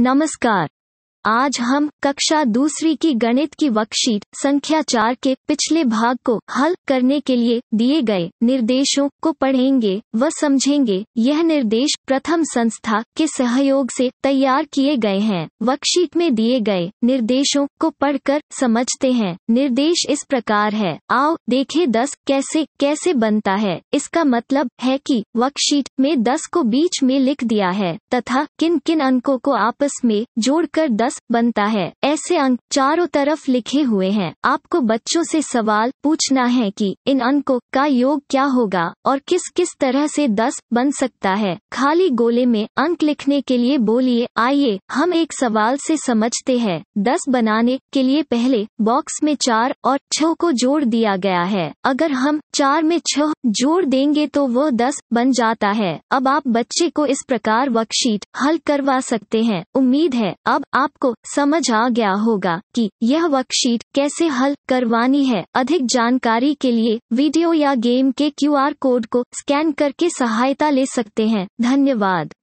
नमस्कार आज हम कक्षा दूसरी की गणित की वर्कशीट संख्या चार के पिछले भाग को हल करने के लिए दिए गए निर्देशों को पढ़ेंगे व समझेंगे यह निर्देश प्रथम संस्था के सहयोग से तैयार किए गए हैं वर्कशीट में दिए गए निर्देशों को पढ़कर समझते हैं निर्देश इस प्रकार है आओ देखे दस कैसे कैसे बनता है इसका मतलब है कि वर्कशीट में दस को बीच में लिख दिया है तथा किन किन अंकों को आपस में जोड़कर दस बनता है ऐसे अंक चारों तरफ लिखे हुए हैं आपको बच्चों से सवाल पूछना है कि इन अंकों का योग क्या होगा और किस किस तरह से दस बन सकता है खाली गोले में अंक लिखने के लिए बोलिए आइए हम एक सवाल से समझते हैं दस बनाने के लिए पहले बॉक्स में चार और छह को जोड़ दिया गया है अगर हम चार में छह जोड़ देंगे तो वो दस बन जाता है अब आप बच्चे को इस प्रकार वर्कशीट हल करवा सकते हैं उम्मीद है अब आपको समझ आ गया क्या होगा कि यह वर्कशीट कैसे हल करवानी है अधिक जानकारी के लिए वीडियो या गेम के क्यूआर कोड को स्कैन करके सहायता ले सकते हैं धन्यवाद